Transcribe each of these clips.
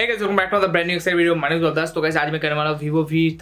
तो कैसे आज मैं करने वाला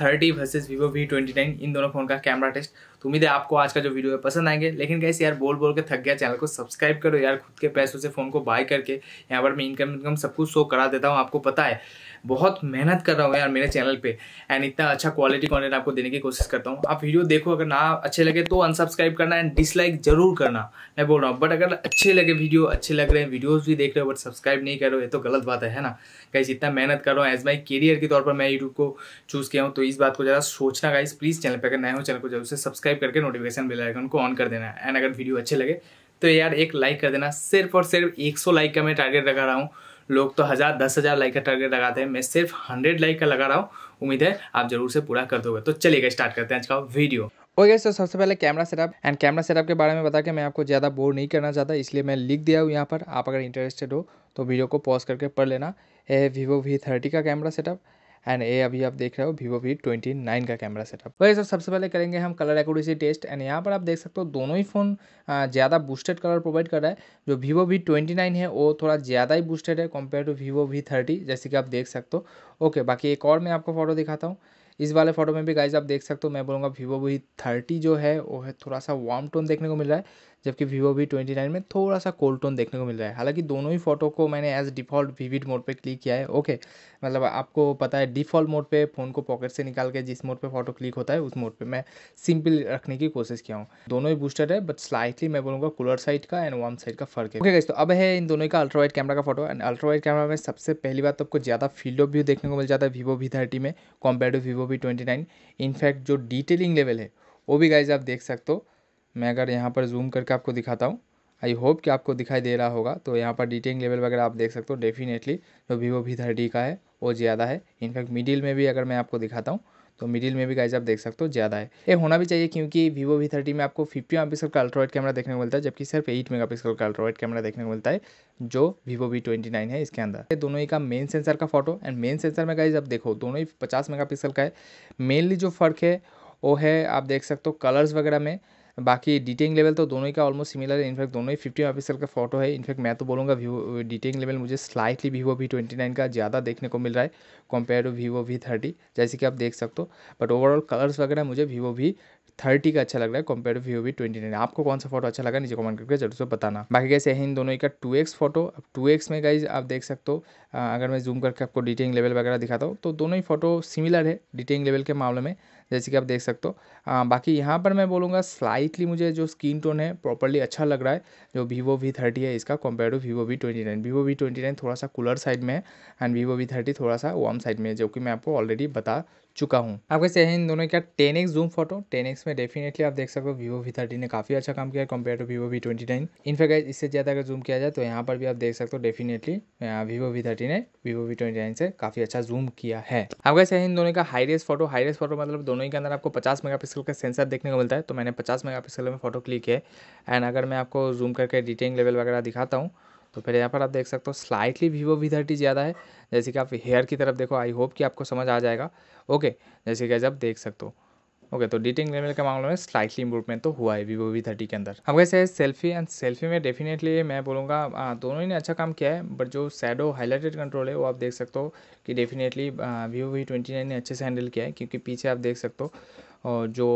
thirty versus Vivo V twenty nine इन दोनों फोन का कैमरा टेस्ट तो उम्मीद है आपको आज का जो वीडियो है पसंद आएंगे लेकिन कैसे यार बोल बोल के थक गया चैनल को सब्सक्राइब करो यार खुद के पैसों से फ़ोन को बाय करके यहाँ पर मैं इनकम इनकम सब कुछ शो करा देता हूँ आपको पता है बहुत मेहनत कर रहा हूँ यार मेरे चैनल पे एंड इतना अच्छा क्वालिटी कॉन्टेंट आपको देने की कोशिश करता हूँ आप वीडियो देखो अगर ना अच्छे लगे तो अनसब्सक्राइब करना एंड डिसलाइक जरूर करना मैं बोल रहा हूँ बट अगर अच्छे लगे वीडियो अच्छे लग रहे हैं वीडियोज़ भी देख रहे हो बट सब्सक्राइब नहीं करो ये तो गलत बात है ना कैसे गाइस इतना मेहनत कर रहा हूँ एज माई करियर के तौर पर मैं यूट्यूब को चूज़ किया हूँ तो इस बात को ज़रा सोचना गाइस प्लीज़ चैनल पर अगर नया हो चैनल को जरूर से सब्सक्राइब करके नोटिफिकेशन बेल आइकन को ऑन कर देना एंड अगर वीडियो अच्छे लगे तो यार एक लाइक कर देना सिर्फ और सिर्फ एक लाइक का मैं टारगेट लगा रहा हूँ लोग तो हज़ार दस हज़ार लाइक का टारगेट लगाते हैं मैं सिर्फ हंड्रेड लाइक का लगा रहा हूँ उम्मीद है आप जरूर से पूरा कर दोगे तो चलिएगा स्टार्ट करते हैं आज का वीडियो ओके सर तो सबसे पहले camera setup and camera setup के बारे में बता के मैं आपको ज़्यादा बोर नहीं करना चाहता इसलिए मैं लिख दिया हूँ यहाँ पर आप अगर इंटरेस्टेड हो तो वीडियो को पॉज करके पढ़ लेना ए वीवो वी थर्टी का कैमरा सेटअप एंड ए अभी आप देख रहे हो वीवो वी ट्वेंटी नाइन का कैमरा सेटअप वही सर सबसे पहले करेंगे हम कलर एक्यूरेसी टेस्ट एंड यहाँ पर आप देख सकते हो दोनों ही फ़ोन ज़्यादा बूस्टेड कलर प्रोवाइड कर रहा है जो वीवो वी ट्वेंटी नाइन है वो थोड़ा ज़्यादा ही बूस्टेड है compare to Vivo V thirty जैसे कि आप देख सकते हो ओके बाकी एक और मैं आपको फोटो दिखाता हूँ इस वाले फ़ोटो में भी गाइज आप देख सकते हो मैं बोलूँगा वीवो वी थर्टी जो है वो है थोड़ा सा वार्म टोन देखने को मिल रहा है जबकि वीवो वी ट्वेंटी नाइन में थोड़ा सा कोल्ड टोन देखने को मिल रहा है हालांकि दोनों ही फ़ोटो को मैंने एज डिफ़ॉल्ट विविड मोड पे क्लिक किया है ओके मतलब आपको पता है डिफ़ॉल्ट मोड पे फ़ोन को पॉकेट से निकाल के जिस मोड पे फ़ोटो क्लिक होता है उस मोड पे मैं सिंपल रखने की कोशिश किया हूँ दोनों ही बूस्टर है बट स्लाइटली मैं बोलूँगा कूलर साइड का एंड वार्म साइड का फर्क है ओके गाइस तो अब है इन दोनों का अल्ट्रावाइट कैमरा का फोटो एंड अल्ट्रावाइट कैमरा में सबसे पहली बात तो आपको ज़्यादा फील्ड ऑफ व्यू देखने को मिल जाता है वीवो वी थर्टी में compare to Vivo V twenty nine in fact जो डिटेलिंग लेवल है वो भी गाइज आप देख सकते हो मैं अगर यहाँ पर जूम करके आपको दिखाता हूँ आई होप कि आपको दिखाई दे रहा होगा तो यहाँ पर डिटेलिंग लेवल वगैरह आप देख सकते हो डेफिनेटली जो वीवो वी थर्टी का है वो ज़्यादा है इनफैक्ट मिडिल में भी अगर मैं आपको दिखाता हूँ तो मिडिल में भी गाइज आप देख सकते हो ज़्यादा है ये होना भी चाहिए क्योंकि वीवो वी थर्टी में आपको फिफ्टी मेगा का अल्ट्रॉइड कैमरा देखने को मिलता है जबकि सिर्फ एट मेगा पिक्सल का अल्ट्रॉइड कैमरा देखने को मिलता है जो वीवो वी ट्वेंटी नाइन है इसके अंदर ये दोनों ही का मेन सेंसर का फोटो एंड मेन सेंसर में गाइज आप देखो दोनों ही पचास मेगा का है मेनली जो फ़र्क है वो है आप देख सकते हो कलर्स वगैरह में बाकी डिटेलिंग लेवल तो दोनों ही का ऑलमोस्ट सिमिलर है इनफैक्ट दोनों ही फिफ्टी मेगा का फोटो है इनफैक्ट मैं तो बोलूँगा वीवो डिटेलिंग लेवल मुझे slightly Vivo V twenty nine का ज़्यादा देखने को मिल रहा है compare to Vivo V thirty जैसे कि आप देख सकते हो बट ओवरऑल कलर्स वगैरह मुझे वीवो वी थर्टी का अच्छा लग रहा है compare to Vivo V twenty nine आपको कौन सा फोटो अच्छा लगा नीचे कमेंट करके जरूर से बताना बाकी कैसे है इन दोनों का टू एक्स फोटो अब टू एक्स में गाइज आप देख सकते हो uh, अगर मैं जूम करके आपको डिटेलिंग लेवल वगैरह दिखाता हूँ तो दोनों ही फोटो सिमिलर है डिटेलिंग लेवल के मामले में जैसे कि आप देख सकते हो हाँ, बाकी यहाँ पर मैं बोलूँगा स्लाइटली मुझे जो स्किन टोन है प्रॉपरली अच्छा लग रहा है जो वीवो वी थर्टी है इसका compare to Vivo V twenty nine Vivo V twenty nine थोड़ा सा कूलर साइड में है एंड वीवो वी थर्टी थोड़ा सा वार्म साइड में है जो कि मैं आपको ऑलरेडी बता चुका हूँ आप कैसे इन दोनों का ten x zoom photo ten x में डेफिनेटली आप देख सकते हो वीवो वी थर्टी ने काफी अच्छा काम किया compare to Vivo V twenty nine in fact इससे ज्यादा अगर जूम किया जाए तो यहाँ पर भी आप देख सकते हो डेफिनेटली वीवो वी थर्टी ने वीवो वी ट्वेंटी नाइन से काफी अच्छा जूम किया है आप कैसे इन दोनों का high res photo high res photo मतलब दोनों ही के अंदर आपको पचास पिक्सल का सेंसर देखने को मिलता है तो मैंने पचास पिक्सल में फोटो क्लिक है एंड अगर मैं आपको जूम करके डिटेलिंग लेवल वगैरह दिखाता हूँ तो फिर यहाँ पर आप देख सकते हो स्लाइटली वीवो वी थर्टी ज़्यादा है जैसे कि आप हेयर की तरफ देखो आई होप कि आपको समझ आ जाएगा ओके जैसे कि आप देख सकते हो ओके तो डिटिंग लेवल के मामले में स्लाइटली इंप्रूवमेंट तो हुआ है वीवो वी थर्टी के अंदर अब कैसे सेल्फी एंड सेल्फी में डेफिनेटली मैं बोलूँगा दोनों ही ने अच्छा काम किया है बट जो सैडो हाईलाइटेड कंट्रोल है वो आप देख सकते हो कि definitely Vivo V twenty nine ने अच्छे से हैंडल किया है क्योंकि पीछे आप देख सकते हो और जो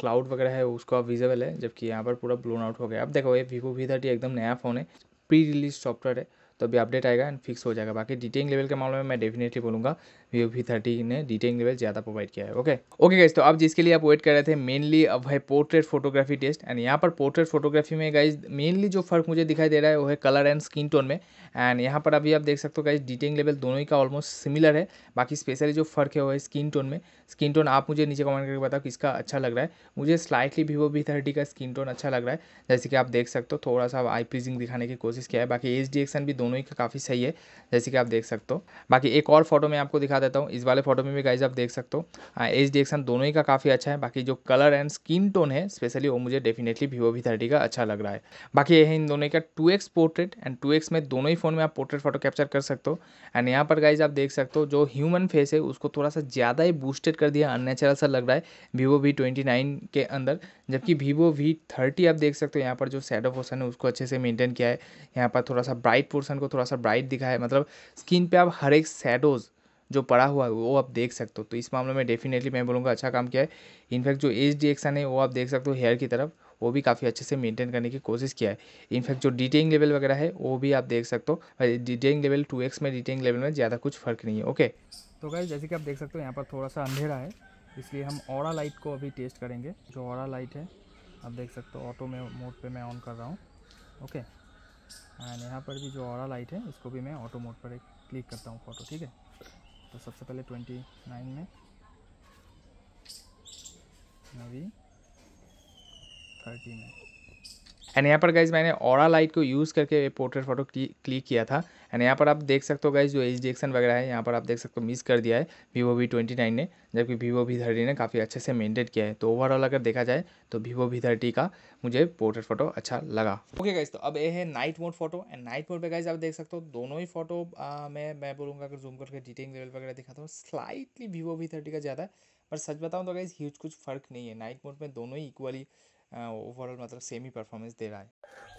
क्लाउड वगैरह है उसको आप विजिबल है जबकि यहाँ पर पूरा ब्लोन आउट हो गया अब देखो ये वीवो वी थर्टी एकदम नया फ़ोन है प्री रिलीज सॉफ्टवेयर है तो अभी अपडेट आएगा एंड फिक्स हो जाएगा बाकी डिटेलिंग लेवल के मामले में मैं डेफिनेटली बोलूँगा वीओ वी थर्टी ने डिटेलिंग लेवल ज़्यादा प्रोवाइड किया है ओके ओके गाइज तो अब जिसके लिए आप वेट कर रहे थे मेनली अब है पोर्ट्रेट फोटोग्राफी टेस्ट एंड यहाँ पर पोर्ट्रेट फोटोग्राफी में गाइज मेनली जो फर्क मुझे दिखाई दे रहा है वो है कलर एंड स्किन टोन में एंड यहाँ पर अभी आप देख सकते हो गाइज डिटेलिंग लेवल दोनों ही का ऑलमोस्ट सिमिलर है बाकी स्पेशली जो फर्क है वो है स्किन टोन में स्किन टोन आप मुझे नीचे कमेंट करके बताओ किसका अच्छा लग रहा है मुझे स्लाइटली वीवो वी थर्टी का स्किन टोन अच्छा लग रहा है जैसे कि आप देख सकते हो थोड़ा सा आई प्लीजिंग दिखाने की कोशिश किया है बाकी एच डी एक्शन भी दोनों ही का काफ़ी सही है जैसे कि आप देख सकते हो बाकी एक और फोटो मैं आपको दिखा देता हूँ इस वाले फोटो में भी गाइज आप देख सकते हो एच डी एक्शन दोनों ही का काफ़ी अच्छा है बाकी जो कलर एंड स्किन टोन है स्पेशली वो मुझे डेफिनेटली वीवो वी थर्टी का अच्छा लग रहा है बाकी ये है इन दोनों का two x portrait and two x में दोनों ही फ़ोन में आप पोर्ट्रेट फोटो कैप्चर कर सकते हो एंड यहाँ पर गाइज आप देख सकते हो जो ह्यूमन फेस है उसको थोड़ा सा ज़्यादा ही बूस्टेड कर दिया अननेचुरल सा लग रहा है वीवो वी ट्वेंटी नाइन के अंदर जबकि वीवो वी थर्टी आप देख सकते हो यहाँ पर जो शेडो पोर्सन है उसको अच्छे से मेंटेन किया है यहाँ पर थोड़ा सा ब्राइट पोर्सन को थोड़ा सा ब्राइट दिखा है मतलब स्किन पर आप हर एक शेडोज़ जो पड़ा हुआ है वो आप देख सकते हो तो इस मामले में डेफिनेटली मैं बोलूँगा अच्छा काम किया है इनफैक्ट जो एज डिएक्शन है वो आप देख सकते हो हेयर की तरफ वो भी काफ़ी अच्छे से मेंटेन करने की कोशिश किया है इनफैक्ट जो डिटेइंग लेवल वगैरह है वो भी आप देख सकते हो डिटेइंग लेवल टू में डिटेइंग लेवल में ज़्यादा कुछ फ़र्क नहीं है ओके तो गाइज जैसे कि आप देख सकते हो यहाँ पर थोड़ा सा अंधेरा है इसलिए हम और लाइट को अभी टेस्ट करेंगे जो ऑरा लाइट है आप देख सकते हो ऑटो में मोड पे मैं ऑन कर रहा हूँ ओके एंड यहाँ पर भी जो ऑरा लाइट है इसको भी मैं ऑटो मोड पर एक क्लिक करता हूँ फ़ोटो ठीक है तो सबसे पहले ट्वेंटी नाइन में अभी थर्टी में एंड यहाँ पर गाइज मैंने और लाइट को यूज़ करके पोर्ट्रेट फोटो क्लिक किया था एंड यहाँ पर आप देख सकते हो गाइज जो एच डिएक्शन वगैरह है यहाँ पर आप देख सकते हो मिस कर दिया है वीवो वी ट्वेंटी नाइन ने जबकि वीवो वी थर्टी ने काफ़ी अच्छे से मेंटेन किया है तो ओवरऑल अगर देखा जाए तो वीवो वी थर्टी का मुझे पोर्ट्रेट फोटो अच्छा लगा ओके okay गाइज तो अब ये है night mode photo and night mode पर गाइज आप देख सकते हो दोनों ही फोटो आ, मैं मैं बोलूँगा अगर जूम करके डिटेलिंग लेवल वगैरह दिखाता हूँ स्लाइटली वीवो वी थर्टी का ज़्यादा है पर सच बताऊँ तो गाइज ह्यूज कुछ फर्क नहीं है नाइट मोड में दोनों ही इक्वली ओवरऑल मतलब सेम ही परफॉर्मेंस दे रहा है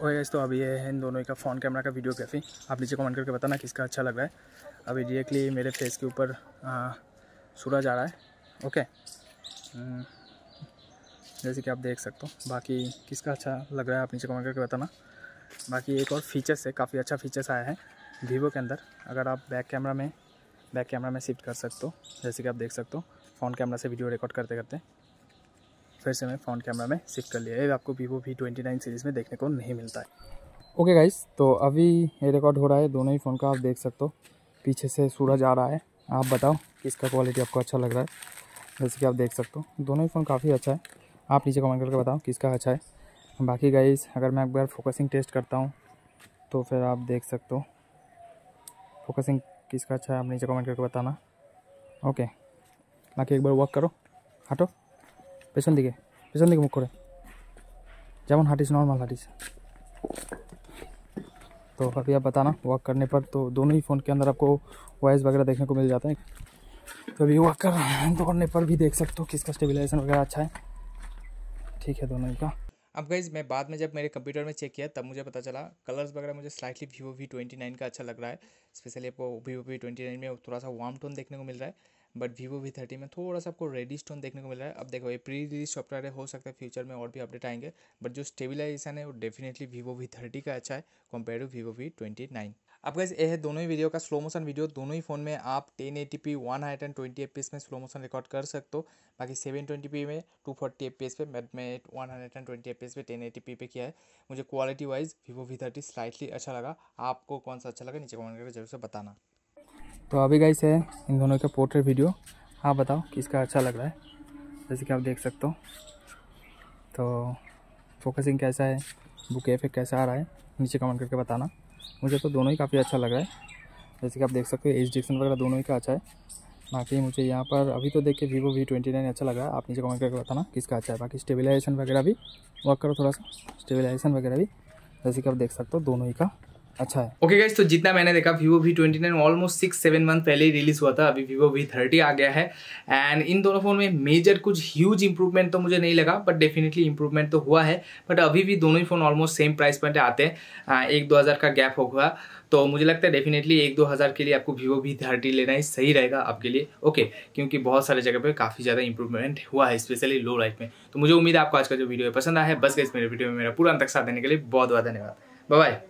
और गैस तो अभी ये है इन दोनों का फ़ोन कैमरा का वीडियोग्राफी आप नीचे कमेंट करके बताना किसका अच्छा लग रहा है अभी डायरेक्टली मेरे फेस के ऊपर सूरज आ रहा है ओके हम्म, जैसे कि आप देख सकते हो बाकी किसका अच्छा लग रहा है आप नीचे कमेंट करके बताना बाकी एक और फीचर्स है काफ़ी अच्छा फीचर्स आया है वीवो के अंदर अगर आप बैक कैमरा में बैक कैमरा में शिफ्ट कर सकते हो जैसे कि आप देख सकते हो फ़ोन कैमरा से वीडियो रिकॉर्ड करते करते फिर से मैं फ्रंट कैमरा में शिफ्ट कर लिया ये आपको Vivo V twenty nine series में देखने को नहीं मिलता है ओके गाइस तो अभी ये रिकॉर्ड हो रहा है दोनों ही फ़ोन का आप देख सकते हो पीछे से सूरज आ रहा है आप बताओ किसका क्वालिटी आपको अच्छा लग रहा है जैसे कि आप देख सकते हो दोनों ही फ़ोन काफ़ी अच्छा है आप नीचे कमेंट करके बताओ किसका अच्छा है बाकी गाइस अगर मैं एक बार फोकसिंग टेस्ट करता हूँ तो फिर आप देख सकते हो फोकसिंग किसका अच्छा है आप नीचे कमेंट करके बताना ओके बाकी एक बार वॉक करो हटो পেছন দিকে পেছন দিকে মুখ করে যেমन हाटिस नॉर्मल हाटिस तो अभी आप बताना वॉक करने पर तो दोनों ही फ़ोन के अंदर आपको वॉइस वगैरह देखने को मिल जाता है तो अभी वॉक कर दौड़ने पर भी देख सकते हो किसका स्टेबलाइजेशन वगैरह अच्छा है ठीक है दोनों ही का अब गाइज मैं बाद में जब मेरे कंप्यूटर में चेक किया तब मुझे पता चला कलर्स वगैरह मुझे slightly Vivo V twenty nine का अच्छा लग रहा है स्पेशली आपको वीवो वी ट्वेंटी नाइन में थोड़ा सा वार्म टोन देखने को मिल रहा है बट वीवो वी थर्टी में थोड़ा सा आपको रेडी स्टोन देखने को मिल रहा है अब देखो ये प्री रिलीज सॉफ्टवेयर है हो सकता है फ्यूचर में और भी अपडेट आएंगे बट जो स्टेबिलाइजेशन है वो डेफिनेटली वीवो वी थर्टी का अच्छा है compare to Vivo V twenty nine अब गैस ये है दोनों ही वीडियो का स्लो मोशन वीडियो दोनों ही फ़ोन में आप ten eighty p one hundred and twenty f p में स्लो मोशन रिकॉर्ड कर सकते हो बाकी सेवन ट्वेंटी पी में two forty f p s पे one hundred and twenty f p s पे टेन एटी पी पे किया है मुझे quality wise Vivo V thirty slightly अच्छा लगा आपको कौन सा अच्छा लगा नीचे कमेंट करके जरूर से बताना तो अभी गाइस है इन दोनों का पोर्ट्रेट वीडियो आप बताओ किसका अच्छा लग रहा है जैसे कि आप देख सकते हो तो फोकसिंग कैसा है बुके इफेक्ट कैसा आ रहा है नीचे कमेंट करके बताना मुझे तो दोनों ही काफ़ी अच्छा लग रहा है जैसे कि आप देख सकते हो एच डिक्शन वगैरह दोनों ही का अच्छा है बाकी मुझे यहाँ पर अभी तो देख के वीवो वी ट्वेंटी नाइन अच्छा लगा आप नीचे कमेंट करके बताना किसका अच्छा है बाकी स्टेबिलाइजेशन वगैरह भी वर्क करो थोड़ा सा स्टेबिलाइजेशन वगैरह भी जैसे कि आप देख सकते हो दोनों ही का अच्छा है ओके गाइज तो जितना मैंने देखा Vivo V twenty nine almost six seven month पहले ही रिलीज हुआ था अभी वीवो वी थर्टी आ गया है एंड इन दोनों फोन में मेजर कुछ ह्यूज इंप्रूवमेंट तो मुझे नहीं लगा बट डेफिनेटली इंप्रूवमेंट तो हुआ है बट अभी भी दोनों ही phone almost same price point आते हैं हाँ, एक दो हज़ार का गैप होगा तो मुझे लगता है डेफिनेटली एक दो हज़ार के लिए आपको वीवो वी थर्टी लेना ही सही रहेगा आपके लिए ओके क्योंकि बहुत सारे जगह पर काफ़ी ज़्यादा इंप्रूवमेंट हुआ है स्पेशली लो लाइफ में तो मुझे उम्मीद है आपको आज का जो वीडियो पसंद आया है बस गई इस मेरे वीडियो में मेरा पूरा अंतक साथ देने के लिए बहुत बहुत धन्यवाद बाय